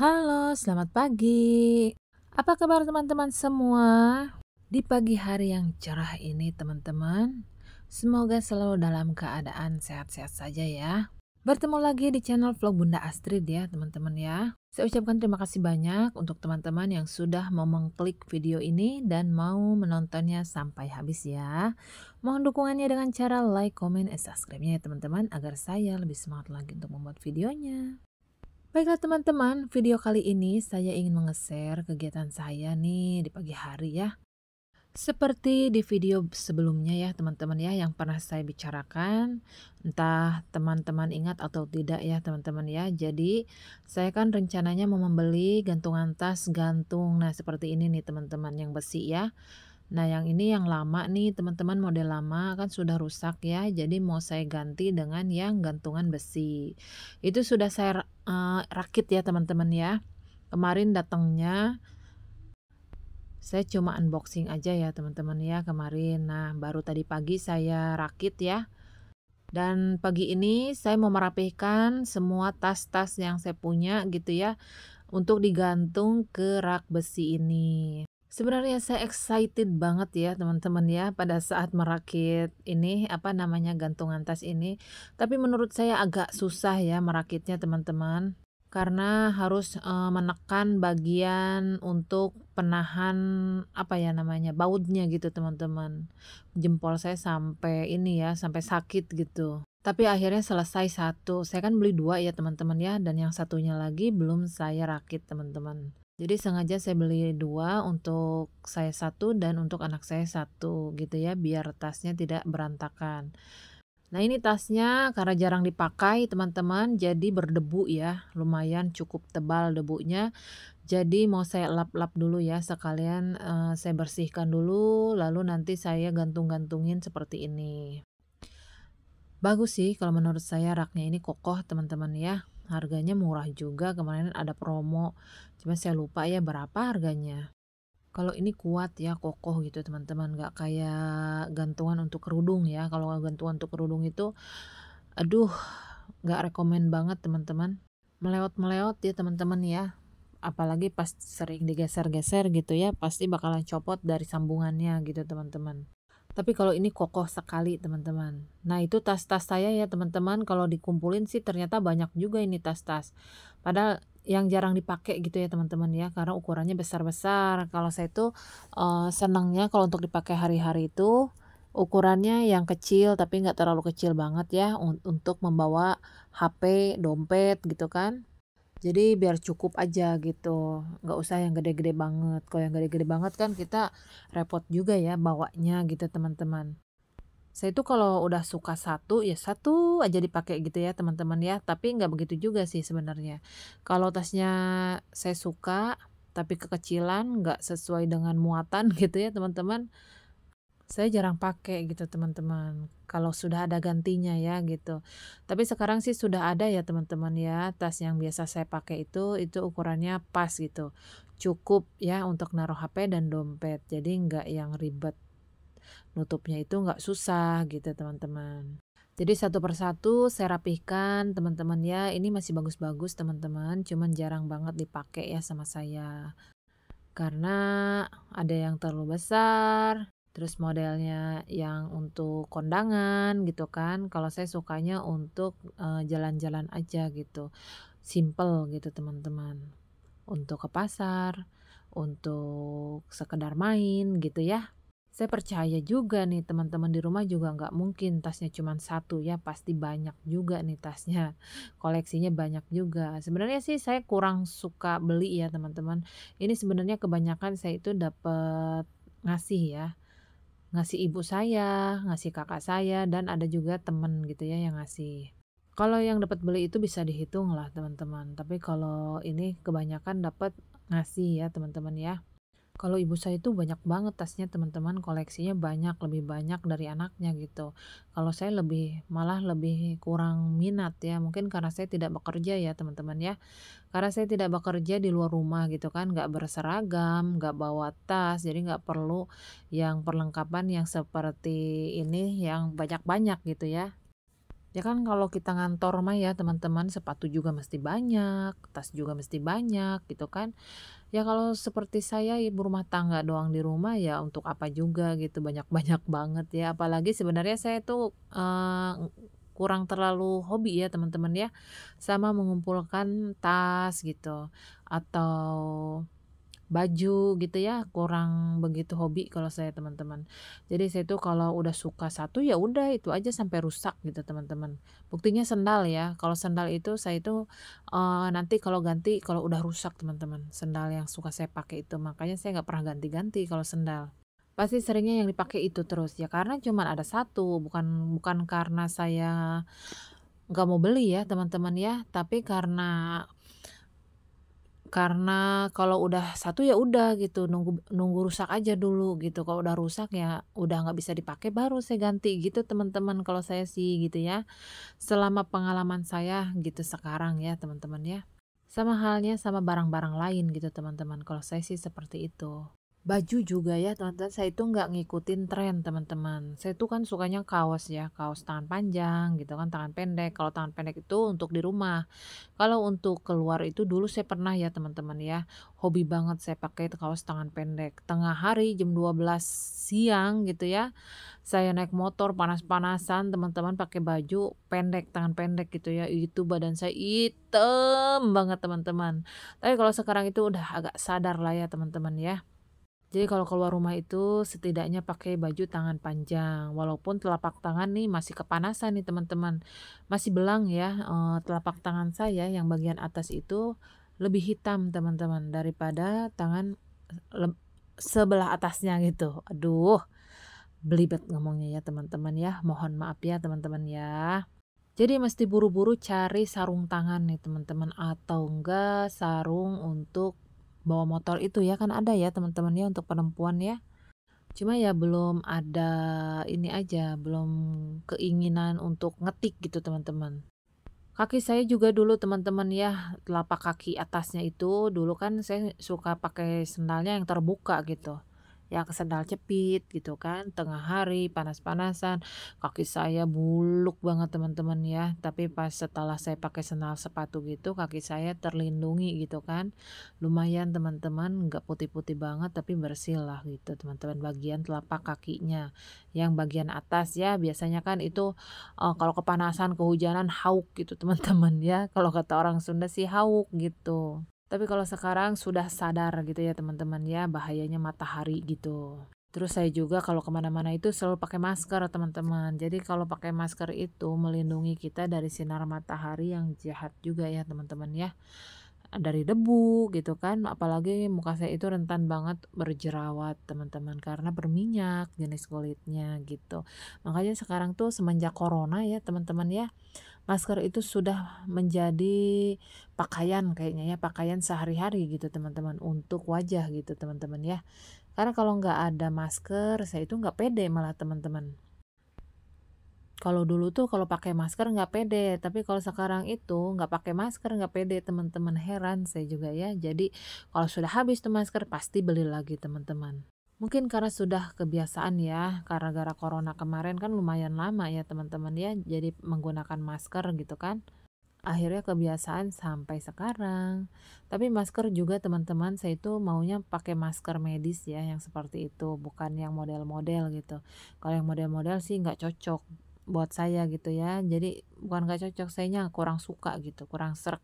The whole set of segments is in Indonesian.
Halo, selamat pagi. Apa kabar teman-teman semua? Di pagi hari yang cerah ini, teman-teman, semoga selalu dalam keadaan sehat-sehat saja ya. Bertemu lagi di channel vlog Bunda Astrid ya, teman-teman ya. Saya ucapkan terima kasih banyak untuk teman-teman yang sudah mau mengklik video ini dan mau menontonnya sampai habis ya. Mohon dukungannya dengan cara like, comment, dan subscribe-nya ya teman-teman agar saya lebih semangat lagi untuk membuat videonya. Baiklah teman-teman, video kali ini saya ingin mengeser kegiatan saya nih di pagi hari ya. Seperti di video sebelumnya ya teman-teman ya yang pernah saya bicarakan, entah teman-teman ingat atau tidak ya teman-teman ya. Jadi saya kan rencananya mau membeli gantungan tas gantung, nah seperti ini nih teman-teman yang besi ya. Nah yang ini yang lama nih teman-teman model lama kan sudah rusak ya jadi mau saya ganti dengan yang gantungan besi itu sudah saya uh, rakit ya teman-teman ya kemarin datangnya saya cuma unboxing aja ya teman-teman ya kemarin nah baru tadi pagi saya rakit ya dan pagi ini saya mau merapihkan semua tas-tas yang saya punya gitu ya untuk digantung ke rak besi ini Sebenarnya saya excited banget ya teman-teman ya pada saat merakit ini apa namanya gantungan tas ini. Tapi menurut saya agak susah ya merakitnya teman-teman karena harus e, menekan bagian untuk penahan apa ya namanya bautnya gitu teman-teman. Jempol saya sampai ini ya sampai sakit gitu. Tapi akhirnya selesai satu. Saya kan beli dua ya teman-teman ya dan yang satunya lagi belum saya rakit teman-teman. Jadi sengaja saya beli dua untuk saya satu dan untuk anak saya satu gitu ya biar tasnya tidak berantakan. Nah ini tasnya karena jarang dipakai teman-teman jadi berdebu ya lumayan cukup tebal debunya. Jadi mau saya lap-lap dulu ya sekalian uh, saya bersihkan dulu lalu nanti saya gantung-gantungin seperti ini. Bagus sih kalau menurut saya raknya ini kokoh teman-teman ya. Harganya murah juga, kemarin ada promo. Cuma saya lupa ya berapa harganya. Kalau ini kuat ya, kokoh gitu teman-teman. Gak kayak gantungan untuk kerudung ya. Kalau gantungan untuk kerudung itu, aduh gak rekomen banget teman-teman. Meleot-meleot ya teman-teman ya. Apalagi pas sering digeser-geser gitu ya, pasti bakalan copot dari sambungannya gitu teman-teman. Tapi kalau ini kokoh sekali teman-teman. Nah itu tas-tas saya ya teman-teman kalau dikumpulin sih ternyata banyak juga ini tas-tas. Padahal yang jarang dipakai gitu ya teman-teman ya karena ukurannya besar-besar. Kalau saya tuh uh, senangnya kalau untuk dipakai hari-hari itu ukurannya yang kecil tapi nggak terlalu kecil banget ya untuk membawa HP, dompet gitu kan jadi biar cukup aja gitu nggak usah yang gede-gede banget kalau yang gede-gede banget kan kita repot juga ya bawanya gitu teman-teman saya itu kalau udah suka satu ya satu aja dipakai gitu ya teman-teman ya tapi nggak begitu juga sih sebenarnya kalau tasnya saya suka tapi kekecilan nggak sesuai dengan muatan gitu ya teman-teman saya jarang pakai gitu teman-teman kalau sudah ada gantinya ya gitu tapi sekarang sih sudah ada ya teman-teman ya tas yang biasa saya pakai itu itu ukurannya pas gitu cukup ya untuk naruh HP dan dompet jadi nggak yang ribet nutupnya itu nggak susah gitu teman-teman jadi satu persatu saya rapihkan teman-teman ya. Ini masih bagus-bagus teman-teman, cuman jarang banget dipakai ya sama saya. Karena ada yang terlalu besar, Terus modelnya yang untuk kondangan gitu kan. Kalau saya sukanya untuk jalan jalan-jalan aja gitu. Simple gitu teman-teman. Untuk ke pasar, untuk sekedar main gitu ya. Saya percaya juga nih teman-teman di rumah juga nggak mungkin tasnya cuma satu ya pasti banyak juga nih tasnya koleksinya banyak juga sebenarnya sih saya kurang suka beli ya teman-teman ini sebenarnya kebanyakan saya itu dapat ngasih ya ngasih ibu saya, ngasih kakak saya, dan ada juga temen gitu ya yang ngasih. Kalau yang dapat beli itu bisa dihitung lah teman-teman. Tapi kalau ini kebanyakan dapat ngasih ya teman-teman ya kalau ibu saya itu banyak banget tasnya teman-teman koleksinya banyak lebih banyak dari anaknya gitu kalau saya lebih malah lebih kurang minat ya mungkin karena saya tidak bekerja ya teman-teman ya karena saya tidak bekerja di luar rumah gitu kan nggak berseragam nggak bawa tas jadi nggak perlu yang perlengkapan yang seperti ini yang banyak-banyak gitu ya Ya kan kalau kita ngantor mah ya teman-teman sepatu juga mesti banyak, tas juga mesti banyak gitu kan. Ya kalau seperti saya ibu rumah tangga doang di rumah ya untuk apa juga gitu banyak-banyak banget ya. Apalagi sebenarnya saya tuh uh, kurang terlalu hobi ya teman-teman ya sama mengumpulkan tas gitu atau baju gitu ya kurang begitu hobi kalau saya teman-teman jadi saya tuh kalau udah suka satu ya udah itu aja sampai rusak gitu teman-teman buktinya sendal ya kalau sendal itu saya itu uh, eh, nanti kalau ganti kalau udah rusak teman-teman sendal yang suka saya pakai itu makanya saya nggak pernah ganti-ganti kalau sendal pasti seringnya yang dipakai itu terus ya karena cuma ada satu bukan bukan karena saya nggak mau beli ya teman-teman ya tapi karena karena kalau udah satu ya udah gitu nunggu nunggu rusak aja dulu gitu kalau udah rusak ya udah nggak bisa dipakai baru saya ganti gitu teman-teman kalau saya sih gitu ya selama pengalaman saya gitu sekarang ya teman-teman ya sama halnya sama barang-barang lain gitu teman-teman kalau saya sih seperti itu baju juga ya teman-teman saya itu nggak ngikutin tren teman-teman saya itu kan sukanya kaos ya kaos tangan panjang gitu kan tangan pendek kalau tangan pendek itu untuk di rumah kalau untuk keluar itu dulu saya pernah ya teman-teman ya hobi banget saya pakai kaos tangan pendek tengah hari jam 12 siang gitu ya saya naik motor panas-panasan teman-teman pakai baju pendek tangan pendek gitu ya itu badan saya hitam banget teman-teman tapi kalau sekarang itu udah agak sadar lah ya teman-teman ya jadi kalau keluar rumah itu setidaknya pakai baju tangan panjang. Walaupun telapak tangan nih masih kepanasan nih teman-teman. Masih belang ya eh, telapak tangan saya yang bagian atas itu lebih hitam teman-teman daripada tangan eh, sebelah atasnya gitu. Aduh. Belibet ngomongnya ya teman-teman ya. Mohon maaf ya teman-teman ya. Jadi mesti buru-buru cari sarung tangan nih teman-teman atau enggak sarung untuk bawa motor itu ya kan ada ya teman-teman ya untuk perempuan ya cuma ya belum ada ini aja belum keinginan untuk ngetik gitu teman-teman kaki saya juga dulu teman-teman ya telapak kaki atasnya itu dulu kan saya suka pakai sendalnya yang terbuka gitu yang sendal jepit gitu kan tengah hari panas-panasan kaki saya buluk banget teman-teman ya tapi pas setelah saya pakai sendal sepatu gitu kaki saya terlindungi gitu kan lumayan teman-teman nggak putih-putih banget tapi bersih lah gitu teman-teman bagian telapak kakinya yang bagian atas ya biasanya kan itu uh, kalau kepanasan kehujanan hauk gitu teman-teman ya kalau kata orang Sunda sih hauk gitu tapi kalau sekarang sudah sadar gitu ya teman-teman ya bahayanya matahari gitu. Terus saya juga kalau kemana-mana itu selalu pakai masker teman-teman. Jadi kalau pakai masker itu melindungi kita dari sinar matahari yang jahat juga ya teman-teman ya dari debu gitu kan apalagi muka saya itu rentan banget berjerawat teman-teman karena berminyak jenis kulitnya gitu makanya sekarang tuh semenjak corona ya teman-teman ya masker itu sudah menjadi pakaian kayaknya ya pakaian sehari-hari gitu teman-teman untuk wajah gitu teman-teman ya karena kalau nggak ada masker saya itu nggak pede malah teman-teman kalau dulu tuh kalau pakai masker nggak pede tapi kalau sekarang itu nggak pakai masker nggak pede teman-teman heran saya juga ya jadi kalau sudah habis tuh masker pasti beli lagi teman-teman mungkin karena sudah kebiasaan ya karena gara corona kemarin kan lumayan lama ya teman-teman ya jadi menggunakan masker gitu kan akhirnya kebiasaan sampai sekarang. Tapi masker juga teman-teman saya itu maunya pakai masker medis ya yang seperti itu, bukan yang model-model gitu. Kalau yang model-model sih nggak cocok buat saya gitu ya jadi bukan gak cocok saya kurang suka gitu kurang serak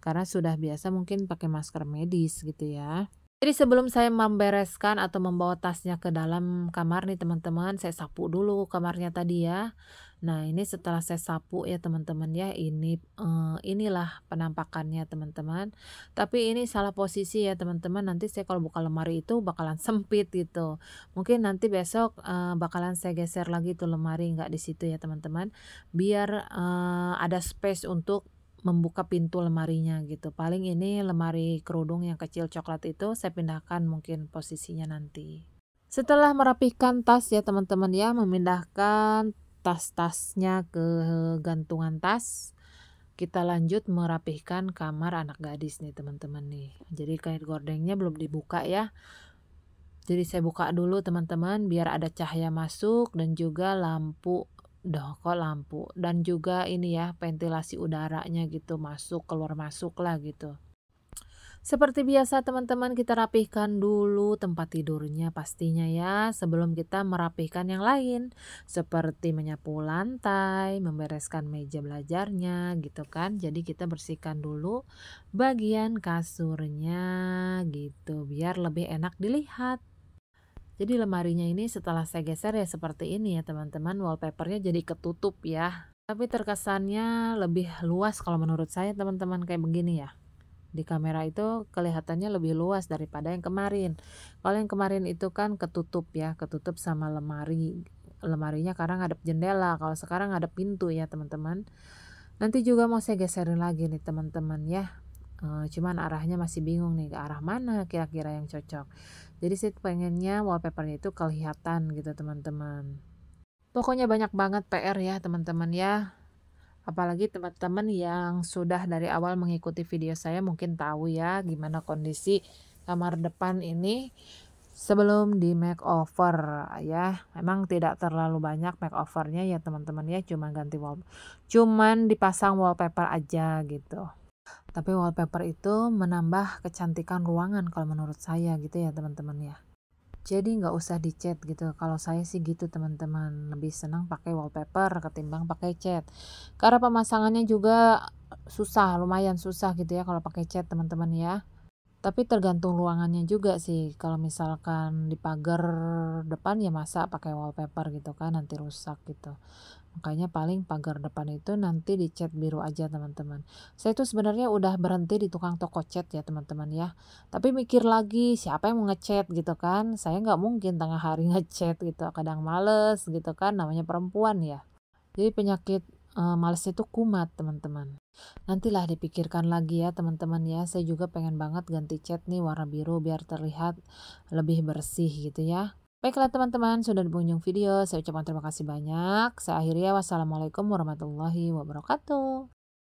karena sudah biasa mungkin pakai masker medis gitu ya jadi sebelum saya membereskan atau membawa tasnya ke dalam kamar nih teman-teman saya sapu dulu kamarnya tadi ya Nah, ini setelah saya sapu ya teman-teman ya. Ini uh, inilah penampakannya teman-teman. Tapi ini salah posisi ya teman-teman. Nanti saya kalau buka lemari itu bakalan sempit gitu. Mungkin nanti besok uh, bakalan saya geser lagi tuh lemari nggak di situ ya teman-teman. Biar uh, ada space untuk membuka pintu lemarinya gitu. Paling ini lemari kerudung yang kecil coklat itu saya pindahkan mungkin posisinya nanti. Setelah merapikan tas ya teman-teman ya, memindahkan tas-tasnya ke gantungan tas kita lanjut merapihkan kamar anak gadis nih teman-teman nih jadi kain gordengnya belum dibuka ya jadi saya buka dulu teman-teman biar ada cahaya masuk dan juga lampu doh kok lampu dan juga ini ya ventilasi udaranya gitu masuk keluar masuk lah gitu seperti biasa teman-teman kita rapihkan dulu tempat tidurnya pastinya ya sebelum kita merapihkan yang lain seperti menyapu lantai, membereskan meja belajarnya gitu kan. Jadi kita bersihkan dulu bagian kasurnya gitu biar lebih enak dilihat. Jadi lemarinya ini setelah saya geser ya seperti ini ya teman-teman wallpapernya jadi ketutup ya. Tapi terkesannya lebih luas kalau menurut saya teman-teman kayak begini ya di kamera itu kelihatannya lebih luas daripada yang kemarin. Kalau yang kemarin itu kan ketutup ya, ketutup sama lemari. Lemarinya karena ngadep jendela, kalau sekarang ada pintu ya teman-teman. Nanti juga mau saya geserin lagi nih teman-teman ya. E, cuman arahnya masih bingung nih ke arah mana kira-kira yang cocok. Jadi saya pengennya wallpapernya itu kelihatan gitu teman-teman. Pokoknya banyak banget PR ya teman-teman ya. Apalagi teman-teman yang sudah dari awal mengikuti video saya mungkin tahu ya gimana kondisi kamar depan ini sebelum di makeover ya. Memang tidak terlalu banyak makeovernya ya teman-teman ya, cuma ganti wall cuman dipasang wallpaper aja gitu. Tapi wallpaper itu menambah kecantikan ruangan kalau menurut saya gitu ya teman-teman ya jadi nggak usah dicat gitu kalau saya sih gitu teman-teman lebih senang pakai wallpaper ketimbang pakai cat karena pemasangannya juga susah lumayan susah gitu ya kalau pakai cat teman-teman ya tapi tergantung ruangannya juga sih kalau misalkan di pagar depan ya masa pakai wallpaper gitu kan nanti rusak gitu makanya paling pagar depan itu nanti dicat biru aja teman-teman saya itu sebenarnya udah berhenti di tukang toko cat ya teman-teman ya tapi mikir lagi siapa yang mau ngecat gitu kan saya nggak mungkin tengah hari ngecat gitu kadang males gitu kan namanya perempuan ya jadi penyakit uh, itu kumat teman-teman. Nantilah dipikirkan lagi ya teman-teman ya. Saya juga pengen banget ganti cat nih warna biru biar terlihat lebih bersih gitu ya. Baiklah teman-teman, sudah di penghujung video. Saya ucapkan terima kasih banyak. Saya akhiri ya. wassalamualaikum warahmatullahi wabarakatuh.